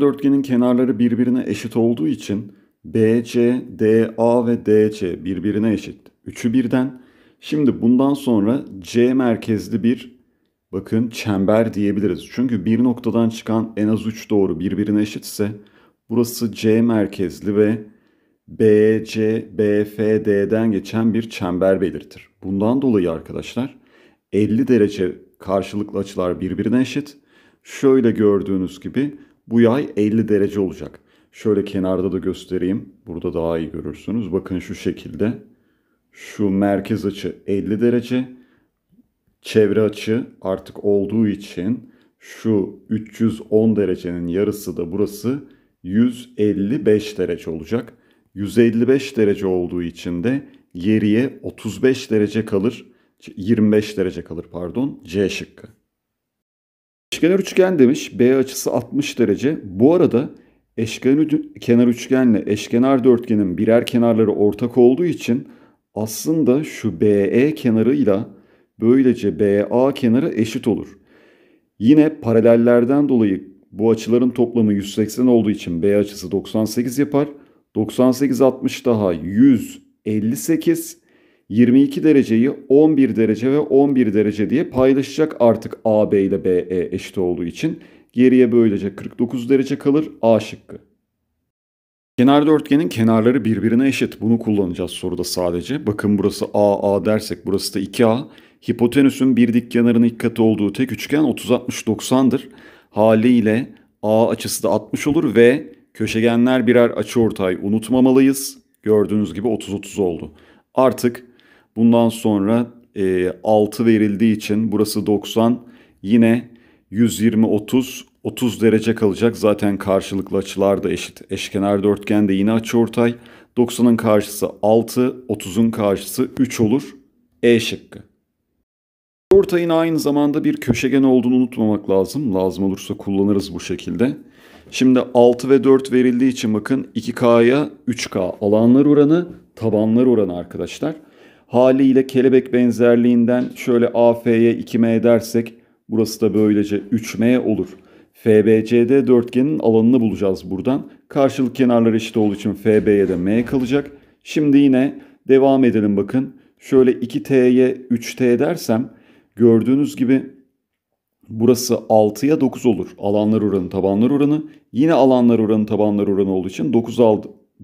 dörtgenin kenarları birbirine eşit olduğu için BC, DA ve DC birbirine eşit. Üçü birden. Şimdi bundan sonra C merkezli bir bakın çember diyebiliriz. Çünkü bir noktadan çıkan en az üç doğru birbirine eşitse burası C merkezli ve BC, BFD'den geçen bir çember belirtir. Bundan dolayı arkadaşlar 50 derece karşılıklı açılar birbirine eşit. Şöyle gördüğünüz gibi bu yay 50 derece olacak. Şöyle kenarda da göstereyim. Burada daha iyi görürsünüz. Bakın şu şekilde. Şu merkez açı 50 derece. Çevre açı artık olduğu için şu 310 derecenin yarısı da burası 155 derece olacak. 155 derece olduğu için de geriye 35 derece kalır. 25 derece kalır pardon. C şıkkı. Eşkenar üçgen demiş. B açısı 60 derece. Bu arada eşkenar kenar üçgenle eşkenar dörtgenin birer kenarları ortak olduğu için aslında şu BE kenarıyla böylece BA kenarı eşit olur. Yine paralellerden dolayı bu açıların toplamı 180 olduğu için B açısı 98 yapar. 98 60 daha 158 22 dereceyi 11 derece ve 11 derece diye paylaşacak artık AB ile BE eşit olduğu için. Geriye böylece 49 derece kalır A şıkkı. Kenar dörtgenin kenarları birbirine eşit. Bunu kullanacağız soruda sadece. Bakın burası AA dersek burası da 2A. Hipotenüsün bir dik kenarının iki katı olduğu tek üçgen 30-60-90'dır. Haliyle A açısı da 60 olur ve köşegenler birer açıortay unutmamalıyız. Gördüğünüz gibi 30-30 oldu. Artık Bundan sonra e, 6 verildiği için burası 90 yine 120-30 30 derece kalacak. Zaten karşılıklı açılar da eşit. Eşkenar dörtgen de yine açıortay. 90'ın karşısı 6, 30'un karşısı 3 olur. E şıkkı. Ortayın aynı zamanda bir köşegen olduğunu unutmamak lazım. Lazım olursa kullanırız bu şekilde. Şimdi 6 ve 4 verildiği için bakın 2K'ya 3K alanlar oranı, tabanlar oranı arkadaşlar haliyle kelebek benzerliğinden şöyle AF'ye 2M dersek burası da böylece 3M olur. FBCD dörtgenin alanını bulacağız buradan. Karşılık kenarları eşit olduğu için FB'ye de M kalacak. Şimdi yine devam edelim bakın. Şöyle 2T'ye 3T dersem gördüğünüz gibi burası 6'ya 9 olur. Alanlar oranı, tabanlar oranı. Yine alanlar oranı, tabanlar oranı olduğu için 9,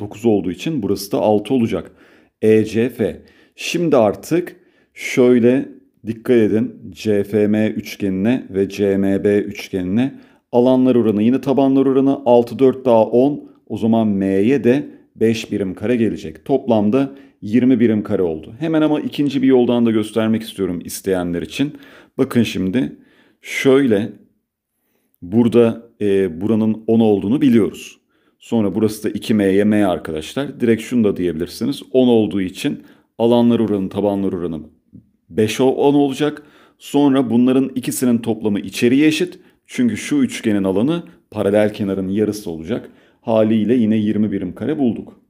9 olduğu için burası da 6 olacak. ECF. Şimdi artık şöyle dikkat edin CFM üçgenine ve CMB üçgenine alanlar oranı yine tabanlar oranı 6 4 daha 10 o zaman M'ye de 5 birim kare gelecek. Toplamda 20 birim kare oldu. Hemen ama ikinci bir yoldan da göstermek istiyorum isteyenler için. Bakın şimdi şöyle burada e, buranın 10 olduğunu biliyoruz. Sonra burası da 2M'ye M arkadaşlar. Direkt şunu da diyebilirsiniz. 10 olduğu için alanlar oranı, tabanlar oranı 5'e 10 olacak. Sonra bunların ikisinin toplamı içeriye eşit. Çünkü şu üçgenin alanı paralel kenarın yarısı olacak. Haliyle yine 20 birim kare bulduk.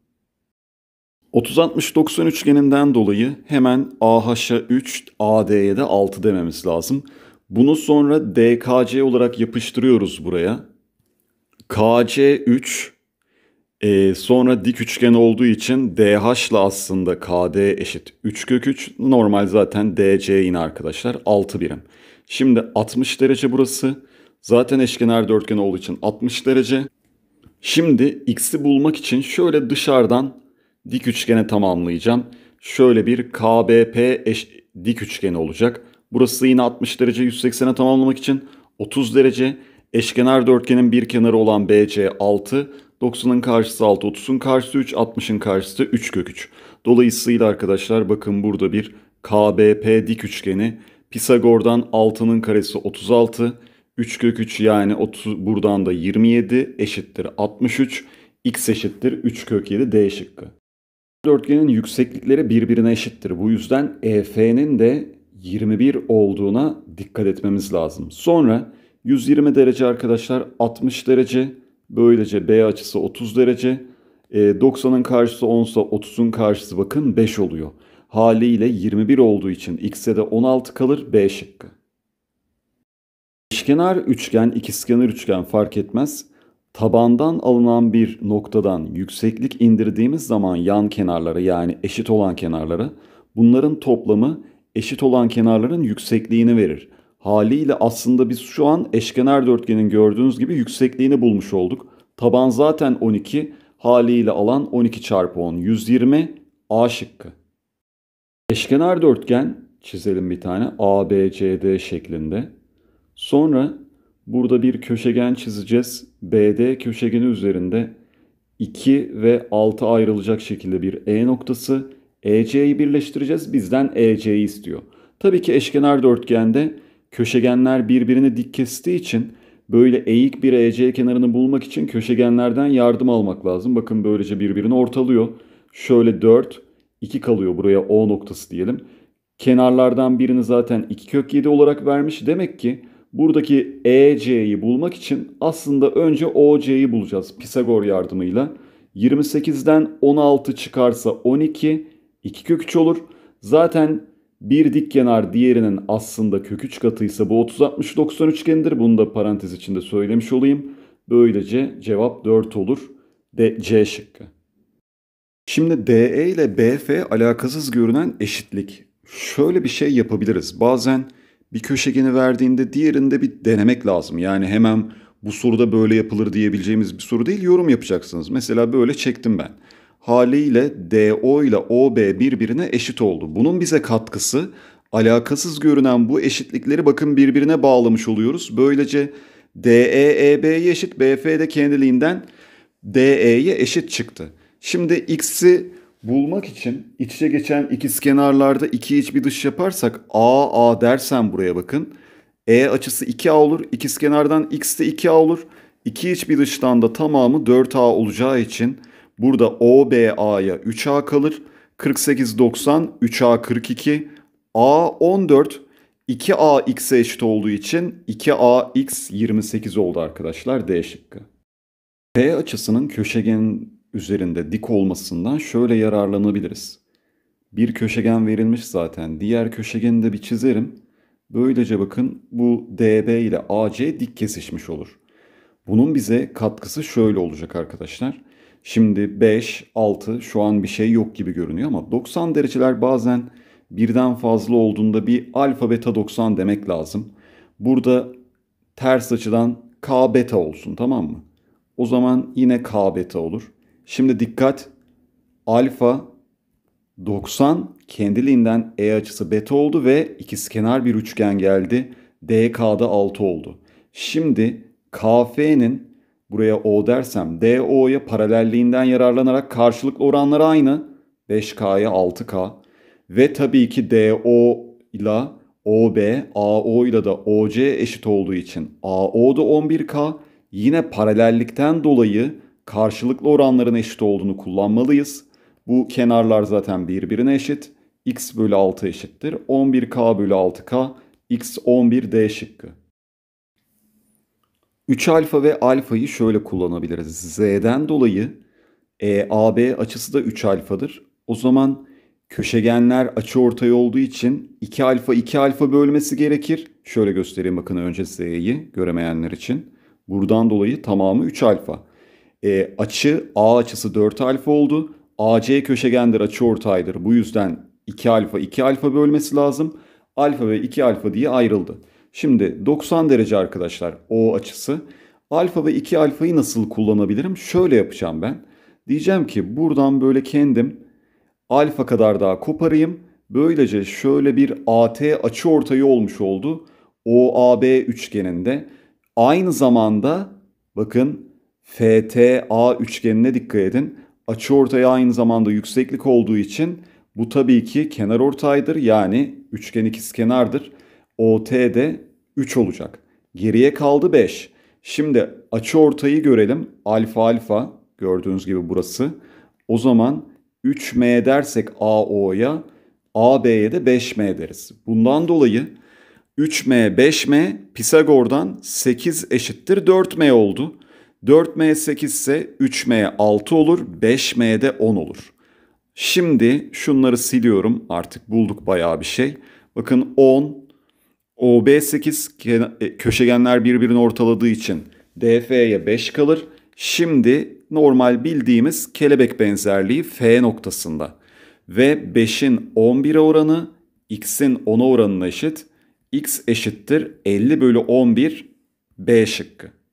30-60-90 üçgeninden dolayı hemen AH'a 3, AD'ye de 6 dememiz lazım. Bunu sonra DKC olarak yapıştırıyoruz buraya. KC 3, ee, sonra dik üçgen olduğu için DH ile aslında KD eşit 3 kök 3. Normal zaten DC yine arkadaşlar 6 birim. Şimdi 60 derece burası. Zaten eşkenar dörtgen olduğu için 60 derece. Şimdi x'i bulmak için şöyle dışarıdan dik üçgene tamamlayacağım. Şöyle bir KBP eş, dik üçgeni olacak. Burası yine 60 derece 180'e tamamlamak için 30 derece. Eşkenar dörtgenin bir kenarı olan BC 6. 90'ın karşısı 6, 30'un karşısı 3, 60'ın karşısı 3 kök 3. Dolayısıyla arkadaşlar bakın burada bir KBP dik üçgeni. Pisagor'dan 6'nın karesi 36, 3 kök 3 yani 30, buradan da 27 eşittir 63, x eşittir 3 kök 7 D şıkkı. Dörtgenin yükseklikleri birbirine eşittir. Bu yüzden EF'nin de 21 olduğuna dikkat etmemiz lazım. Sonra 120 derece arkadaşlar 60 derece Böylece B açısı 30 derece. E, 90'ın karşısı 10 ise 30'un karşısı bakın 5 oluyor. Haliyle 21 olduğu için x'e de 16 kalır B şıkkı. Eşkenar üçgen, ikizkenar üçgen fark etmez. Tabandan alınan bir noktadan yükseklik indirdiğimiz zaman yan kenarlara yani eşit olan kenarlara bunların toplamı eşit olan kenarların yüksekliğini verir. Haliyle aslında biz şu an eşkenar dörtgenin gördüğünüz gibi yüksekliğini bulmuş olduk. Taban zaten 12 haliyle alan 12 çarpı 10 120 A şıkkı. Eşkenar dörtgen çizelim bir tane ABCD şeklinde. Sonra burada bir köşegen çizeceğiz. BD köşegeni üzerinde 2 ve 6 ayrılacak şekilde bir E noktası. EC'yi birleştireceğiz. Bizden EC'yi istiyor. Tabii ki eşkenar dörtgende Köşegenler birbirini dik kestiği için böyle eğik bir EC kenarını bulmak için köşegenlerden yardım almak lazım. Bakın böylece birbirini ortalıyor. Şöyle 4, 2 kalıyor buraya O noktası diyelim. Kenarlardan birini zaten 2 kök 7 olarak vermiş. Demek ki buradaki EC'yi bulmak için aslında önce OC'yi bulacağız Pisagor yardımıyla. 28'den 16 çıkarsa 12, 2 kök 3 olur. Zaten bir dik kenar diğerinin aslında kök 3 katıysa bu 30-60-90 üçgenidir. Bunu da parantez içinde söylemiş olayım. Böylece cevap 4 olur. D, C şıkkı. Şimdi DE ile BF alakasız görünen eşitlik. Şöyle bir şey yapabiliriz. Bazen bir köşegeni verdiğinde diğerinde bir denemek lazım. Yani hemen bu soruda böyle yapılır diyebileceğimiz bir soru değil yorum yapacaksınız. Mesela böyle çektim ben haliyle DO ile OB birbirine eşit oldu. Bunun bize katkısı alakasız görünen bu eşitlikleri bakın birbirine bağlamış oluyoruz. Böylece DEEB'ye eşit BF de kendiliğinden DE'ye eşit çıktı. Şimdi x'i bulmak için iç içe geçen ikiz kenarlarda iki iç bir dış yaparsak AA dersen buraya bakın. E açısı 2a olur. İkiz kenardan x de 2a olur. İki iç bir dıştan da tamamı 4a olacağı için Burada OBA'ya 3A kalır. 48 90 3A 42 A 14 2A X'e eşit olduğu için 2A X 28 oldu arkadaşlar D şıkkı. P açısının köşegenin üzerinde dik olmasından şöyle yararlanabiliriz. Bir köşegen verilmiş zaten. Diğer köşegeni de bir çizerim. Böylece bakın bu DB ile AC dik kesişmiş olur. Bunun bize katkısı şöyle olacak arkadaşlar. Şimdi 5, 6 şu an bir şey yok gibi görünüyor ama 90 dereceler bazen birden fazla olduğunda bir alfa beta 90 demek lazım. Burada ters açıdan k beta olsun tamam mı? O zaman yine k beta olur. Şimdi dikkat alfa 90 kendiliğinden e açısı beta oldu ve ikizkenar bir üçgen geldi. DK'da 6 oldu. Şimdi KF'nin Buraya O dersem DO'ya paralelliğinden yararlanarak karşılıklı oranları aynı. 5K'ya 6K. Ve tabii ki DO ile OB, AO ile de OC eşit olduğu için AO da 11K. Yine paralellikten dolayı karşılıklı oranların eşit olduğunu kullanmalıyız. Bu kenarlar zaten birbirine eşit. X bölü 6 eşittir. 11K bölü 6K. X11 D şıkkı. 3 alfa ve alfayı şöyle kullanabiliriz. Z'den dolayı e, AB açısı da 3 alfadır. O zaman köşegenler açı ortay olduğu için 2 alfa 2 alfa bölmesi gerekir. Şöyle göstereyim bakın önce Z'yi göremeyenler için. Buradan dolayı tamamı 3 alfa. E, açı A açısı 4 alfa oldu. AC köşegendir açı ortaydır. Bu yüzden 2 alfa 2 alfa bölmesi lazım. Alfa ve 2 alfa diye ayrıldı. Şimdi 90 derece arkadaşlar O açısı. Alfa ve 2 alfayı nasıl kullanabilirim? Şöyle yapacağım ben. Diyeceğim ki buradan böyle kendim alfa kadar daha koparayım. Böylece şöyle bir AT açı ortayı olmuş oldu. OAB üçgeninde. Aynı zamanda bakın FTA üçgenine dikkat edin. Açı ortaya aynı zamanda yükseklik olduğu için bu tabii ki kenar ortaydır. Yani üçgen ikizkenardır. kenardır. OT de 3 olacak. Geriye kaldı 5. Şimdi açı ortayı görelim. Alfa alfa gördüğünüz gibi burası. O zaman 3M dersek AO'ya AB'ye de 5M deriz. Bundan dolayı 3M 5M Pisagor'dan 8 eşittir 4M oldu. 4M 8 ise 3M 6 olur 5M de 10 olur. Şimdi şunları siliyorum artık bulduk bayağı bir şey. Bakın 10, ob 8 e, köşegenler birbirini ortaladığı için DF'ye 5 kalır. Şimdi normal bildiğimiz kelebek benzerliği F noktasında. Ve 5'in 11'e oranı x'in 10'a oranına eşit. x eşittir 50 bölü 11 B şıkkı.